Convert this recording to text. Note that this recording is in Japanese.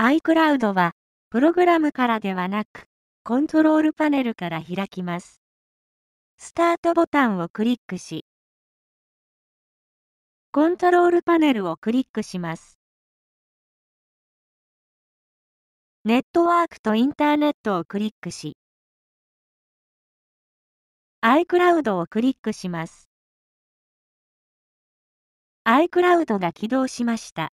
iCloud は、プログラムからではなく、コントロールパネルから開きます。スタートボタンをクリックし、コントロールパネルをクリックします。ネットワークとインターネットをクリックし、iCloud をクリックします。iCloud が起動しました。